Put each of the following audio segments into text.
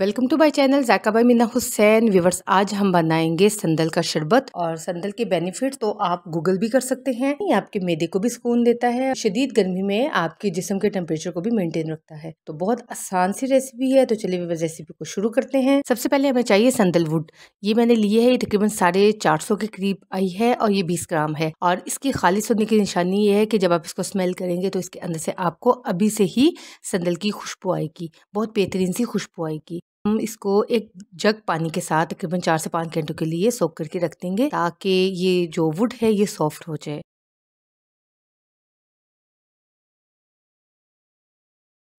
welcome to my channel Zaika by Meena Hussain viewers आज हम बनाएंगे संदल का शरबत और संदल के बेनिफिट तो आप गूगल भी कर सकते हैं ये आपके मैदे को भी सुकून देता है शदीद गर्मी में आपके जिसम के टेम्परेचर को भी मेंटेन रखता है तो बहुत आसान सी रेसिपी है तो चलिए व्यवर्स रेसिपी को शुरू करते हैं सबसे पहले हमें चाहिए संदल वुड ये मैंने लिए है ये तकरीबन साढ़े चार सौ के करीब आई है और ये बीस ग्राम है और इसकी खालिश होने की निशानी ये है कि जब आप इसको स्मेल करेंगे तो इसके अंदर से आपको अभी से ही संदल की खुशबू आएगी बहुत बेहतरीन सी खुशबू आएगी हम इसको एक जग पानी के साथ तकरीबन चार से पाँच घंटों के लिए सोख करके रख देंगे ताकि ये जो वुड है ये सॉफ्ट हो जाए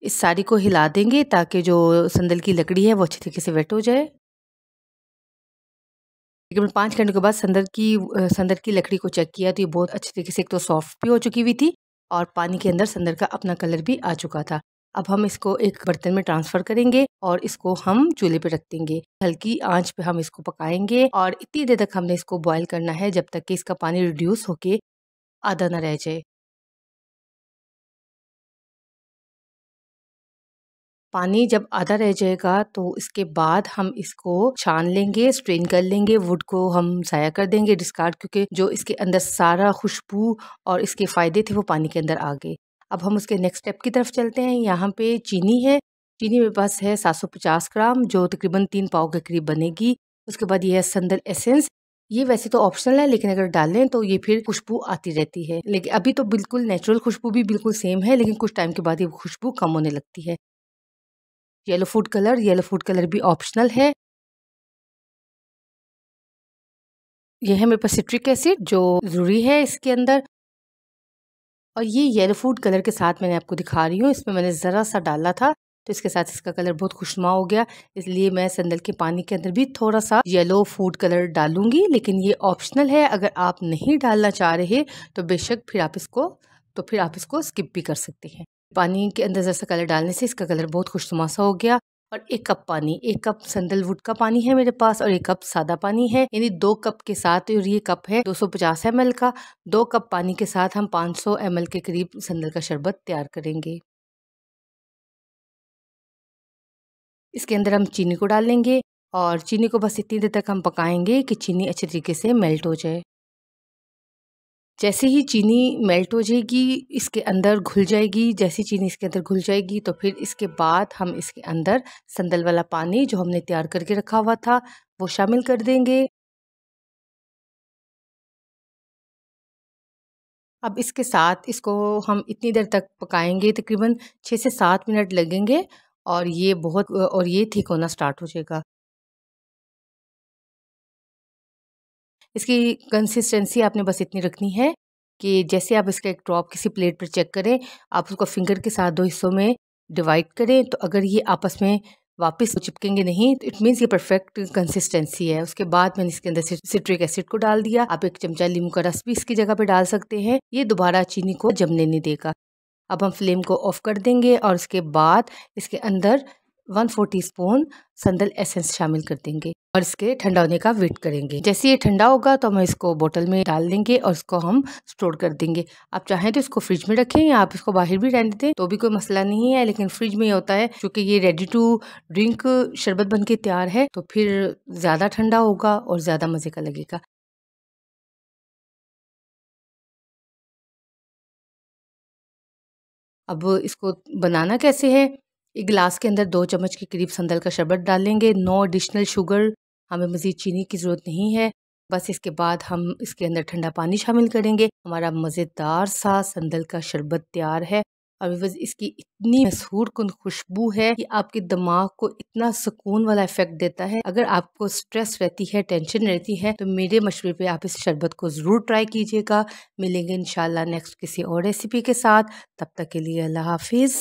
इस साड़ी को हिला देंगे ताकि जो संदल की लकड़ी है वो अच्छे तरीके से वेट हो जाए तकरीबन पाँच घंटे के बाद संदर की संदर की लकड़ी को चेक किया तो ये बहुत अच्छे तरीके से एक तो सॉफ्ट भी हो चुकी हुई थी और पानी के अंदर संदर का अपना कलर भी आ चुका था अब हम इसको एक बर्तन में ट्रांसफर करेंगे और इसको हम चूल्हे पे रख देंगे हल्की आंच पे हम इसको पकाएंगे और इतनी देर तक हमने इसको बॉयल करना है जब तक कि इसका पानी रिड्यूस होके आधा ना रह जाए पानी जब आधा रह जाएगा तो इसके बाद हम इसको छान लेंगे स्ट्रेन कर लेंगे वुड को हम साया कर देंगे डिस्कार्ड क्योंकि जो इसके अंदर सारा खुशबू और इसके फ़ायदे थे वो पानी के अंदर आ गए अब हम उसके नेक्स्ट स्टेप की तरफ चलते हैं यहाँ पे चीनी है चीनी मेरे पास है 750 ग्राम जो तकरीबन तीन पाव के करीब बनेगी उसके बाद ये है संदल एसेंस ये वैसे तो ऑप्शनल है लेकिन अगर डालें तो ये फिर खुशबू आती रहती है लेकिन अभी तो बिल्कुल नेचुरल खुशबू भी बिल्कुल सेम है लेकिन कुछ टाइम के बाद ये खुशबू कम होने लगती है yellow food colour yellow food colour भी ऑप्शनल है यह है मेरे पास सिट्रिक एसिड जो ज़रूरी है इसके अंदर और ये येलो फूड कलर के साथ मैंने आपको दिखा रही हूँ इसमें मैंने ज़रा सा डाला था तो इसके साथ इसका कलर बहुत खुशनुमा हो गया इसलिए मैं सैंडल के पानी के अंदर भी थोड़ा सा येलो फूड कलर डालूंगी लेकिन ये ऑप्शनल है अगर आप नहीं डालना चाह रहे तो बेशक फिर आप इसको तो फिर आप इसको स्किप भी कर सकते हैं पानी के अंदर जरा सा कलर डालने से इसका कलर बहुत खुशनुमा सा हो गया और एक कप पानी एक कप सैंडलवुड का पानी है मेरे पास और एक कप सादा पानी है यानी दो कप के साथ और ये कप है 250 सौ का दो कप पानी के साथ हम 500 सौ के करीब सैंडल का शरबत तैयार करेंगे इसके अंदर हम चीनी को डालेंगे और चीनी को बस इतनी देर तक हम पकाएंगे कि चीनी अच्छे तरीके से मेल्ट हो जाए जैसे ही चीनी मेल्ट हो जाएगी इसके अंदर घुल जाएगी जैसे चीनी इसके अंदर घुल जाएगी तो फिर इसके बाद हम इसके अंदर संदल वाला पानी जो हमने तैयार करके रखा हुआ था वो शामिल कर देंगे अब इसके साथ इसको हम इतनी देर तक पकाएंगे तकरीबन छः से सात मिनट लगेंगे और ये बहुत और ये ठीक होना स्टार्ट हो जाएगा इसकी कंसिस्टेंसी आपने बस इतनी रखनी है कि जैसे आप इसका एक ड्रॉप किसी प्लेट पर चेक करें आप उसको फिंगर के साथ दो हिस्सों में डिवाइड करें तो अगर ये आपस में वापस चिपकेंगे नहीं तो इट मीन्स ये परफेक्ट कंसिस्टेंसी है उसके बाद मैंने इसके अंदर सिट्रिक एसिड को डाल दिया आप एक चमचा लीम का रस भी इसकी जगह पर डाल सकते हैं ये दोबारा चीनी को जमने नहीं देगा अब हम फ्लेम को ऑफ कर देंगे और उसके बाद इसके अंदर one four teaspoon sandal essence शामिल कर देंगे और इसके ठंडा होने का वेट करेंगे जैसे ये ठंडा होगा तो हम इसको बोतल में डाल देंगे और इसको हम स्टोर कर देंगे आप चाहें तो इसको फ्रिज में रखें या आप इसको बाहर भी रहने दें तो भी कोई मसला नहीं है लेकिन फ्रिज में ये होता है क्योंकि ये रेडी टू ड्रिंक शरबत बन के तैयार है तो फिर ज़्यादा ठंडा होगा और ज़्यादा मज़े का लगेगा अब इसको बनाना कैसे है एक गिलास के अंदर दो चम्मच के करीब संदल का शरबत डालेंगे नो एडिशनल शुगर हमें मज़ीद चीनी की ज़रूरत नहीं है बस इसके बाद हम इसके अंदर ठंडा पानी शामिल करेंगे हमारा मज़ेदार सा संदल का शरबत तैयार है और इसकी इतनी मशहूर कन खुशबू है कि आपके दिमाग को इतना सुकून वाला इफेक्ट देता है अगर आपको स्ट्रेस रहती है टेंशन रहती है तो मेरे मशवरे पे आप इस शरबत को ज़रूर ट्राई कीजिएगा मिलेंगे इन नेक्स्ट किसी और रेसिपी के साथ तब तक के लिए अल्लाह हाफिज़